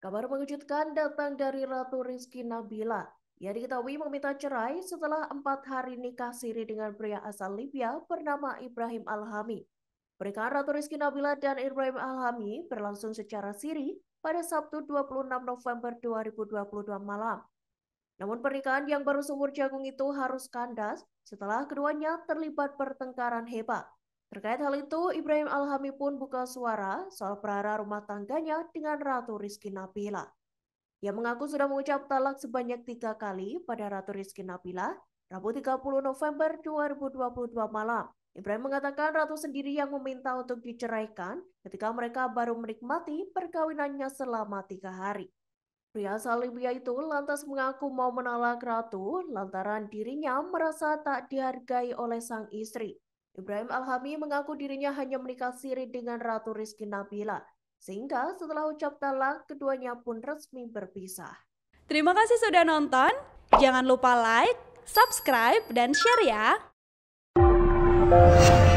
Kabar mengejutkan datang dari Ratu Rizky Nabila. Ia diketahui meminta cerai setelah empat hari nikah siri dengan pria asal Libya bernama Ibrahim Alhami. Pernikahan Ratu Rizky Nabila dan Ibrahim Alhami berlangsung secara siri pada Sabtu 26 November 2022 malam. Namun pernikahan yang baru seumur jagung itu harus kandas setelah keduanya terlibat pertengkaran hebat. Terkait hal itu, Ibrahim Alhami pun buka suara soal perara rumah tangganya dengan Ratu Rizky Nabila. Ia mengaku sudah mengucap talak sebanyak tiga kali pada Ratu Rizky Nabila, Rabu 30 November 2022 malam. Ibrahim mengatakan Ratu sendiri yang meminta untuk diceraikan ketika mereka baru menikmati perkawinannya selama tiga hari. Pria asal Libya itu lantas mengaku mau menolak Ratu lantaran dirinya merasa tak dihargai oleh sang istri. Ibrahim Alhami mengaku dirinya hanya menikah siri dengan Ratu Rizky Nabila, sehingga setelah ucap talak, keduanya pun resmi berpisah. Terima kasih sudah nonton, jangan lupa like, subscribe, dan share ya!